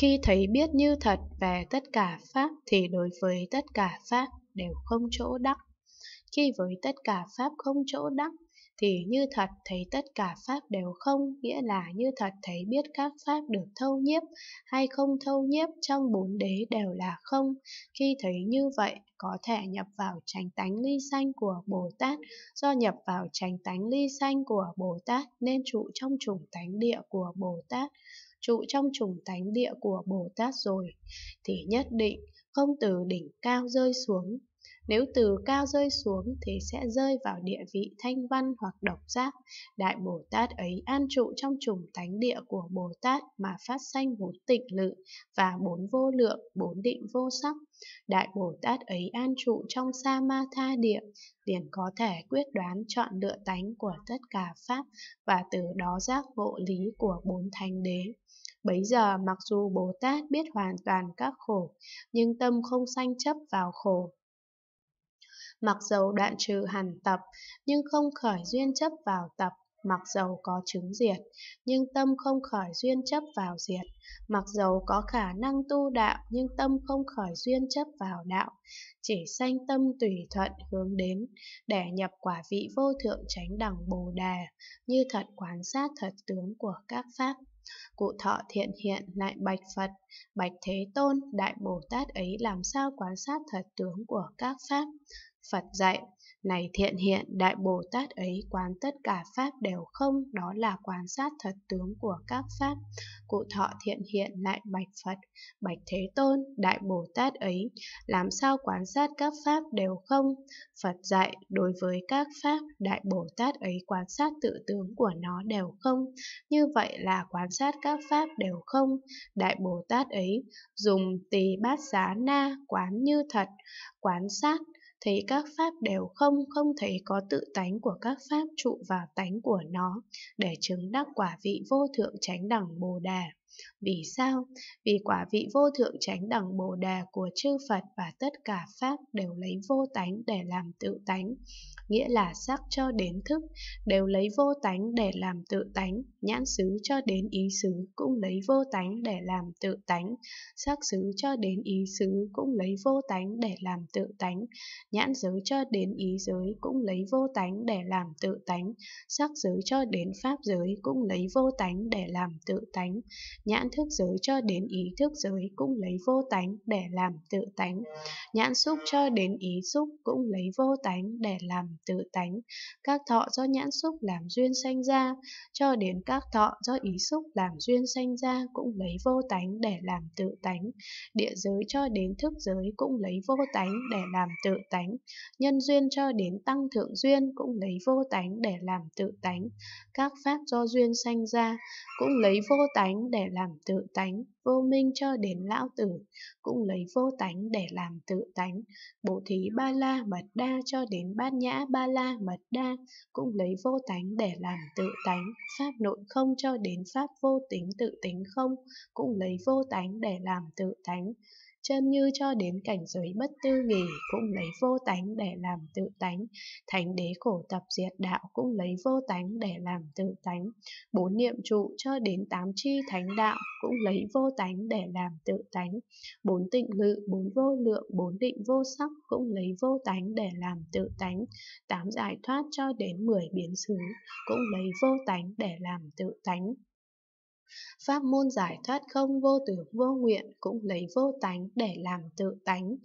Khi thấy biết như thật về tất cả Pháp thì đối với tất cả Pháp đều không chỗ đắc. Khi với tất cả Pháp không chỗ đắc thì như thật thấy tất cả Pháp đều không, nghĩa là như thật thấy biết các Pháp được thâu nhiếp hay không thâu nhiếp trong bốn đế đều là không. Khi thấy như vậy, có thể nhập vào tránh tánh ly sanh của Bồ Tát. Do nhập vào tránh tánh ly sanh của Bồ Tát nên trụ trong chủng tánh địa của Bồ Tát trụ trong trùng thánh địa của Bồ Tát rồi, thì nhất định không từ đỉnh cao rơi xuống nếu từ cao rơi xuống thì sẽ rơi vào địa vị thanh văn hoặc độc giác. Đại Bồ Tát ấy an trụ trong trùng thánh địa của Bồ Tát mà phát sanh bốn tịnh lự và bốn vô lượng, bốn định vô sắc. Đại Bồ Tát ấy an trụ trong sa ma tha địa, liền có thể quyết đoán chọn lựa tánh của tất cả Pháp và từ đó giác ngộ lý của bốn thánh đế. Bấy giờ mặc dù Bồ Tát biết hoàn toàn các khổ, nhưng tâm không sanh chấp vào khổ, mặc dầu đoạn trừ hẳn tập, nhưng không khởi duyên chấp vào tập, mặc dầu có chứng diệt, nhưng tâm không khởi duyên chấp vào diệt, mặc dầu có khả năng tu đạo nhưng tâm không khởi duyên chấp vào đạo, chỉ sanh tâm tùy thuận hướng đến, để nhập quả vị vô thượng tránh đẳng Bồ Đà, như thật quan sát thật tướng của các pháp. Cụ thọ thiện hiện lại bạch Phật, bạch Thế Tôn, Đại Bồ Tát ấy làm sao quan sát thật tướng của các Pháp. Phật dạy, này thiện hiện, Đại Bồ Tát ấy quán tất cả Pháp đều không, đó là quán sát thật tướng của các Pháp. Cụ thọ thiện hiện lại bạch Phật, bạch Thế Tôn, Đại Bồ Tát ấy, làm sao quán sát các Pháp đều không? Phật dạy, đối với các Pháp, Đại Bồ Tát ấy quán sát tự tướng của nó đều không, như vậy là quán sát các Pháp đều không. Đại Bồ Tát ấy dùng tỳ bát giá na quán như thật, quán sát thấy các pháp đều không, không thấy có tự tánh của các pháp trụ vào tánh của nó, để chứng đắc quả vị vô thượng chánh đẳng Bồ Đà. Vì sao? Vì quả vị vô thượng chánh đẳng bồ đà của chư Phật và tất cả Pháp đều lấy vô tánh để làm tự tánh, nghĩa là sắc cho đến thức, đều lấy vô tánh để làm tự tánh, nhãn xứ cho đến ý xứ cũng lấy vô tánh để làm tự tánh, sắc xứ cho đến ý xứ cũng lấy vô tánh để làm tự tánh, nhãn giới cho đến ý giới cũng lấy vô tánh để làm tự tánh, sắc giới cho đến pháp giới cũng lấy vô tánh để làm tự tánh, Nhãn thức giới cho đến ý thức giới cũng lấy vô tánh để làm tự tánh. Nhãn xúc cho đến ý xúc cũng lấy vô tánh để làm tự tánh. Các thọ do nhãn xúc làm duyên sanh ra, cho đến các thọ do ý xúc làm duyên sanh ra cũng lấy vô tánh để làm tự tánh. Địa giới cho đến thức giới cũng lấy vô tánh để làm tự tánh. Nhân duyên cho đến tăng thượng duyên cũng lấy vô tánh để làm tự tánh. Các pháp do duyên sanh ra cũng lấy vô tánh để làm tự tánh, vô minh cho đến lão tử, cũng lấy vô tánh để làm tự tánh, bộ thí ba la mật đa cho đến bát nhã ba la mật đa, cũng lấy vô tánh để làm tự tánh, pháp nội không cho đến pháp vô tính tự tính không, cũng lấy vô tánh để làm tự tánh chân như cho đến cảnh giới bất tư nghỉ cũng lấy vô tánh để làm tự tánh thánh đế khổ tập diệt đạo cũng lấy vô tánh để làm tự tánh bốn niệm trụ cho đến tám chi thánh đạo cũng lấy vô tánh để làm tự tánh bốn tịnh lự bốn vô lượng bốn định vô sắc cũng lấy vô tánh để làm tự tánh tám giải thoát cho đến mười biến xứ cũng lấy vô tánh để làm tự tánh Pháp môn giải thoát không vô tưởng vô nguyện cũng lấy vô tánh để làm tự tánh,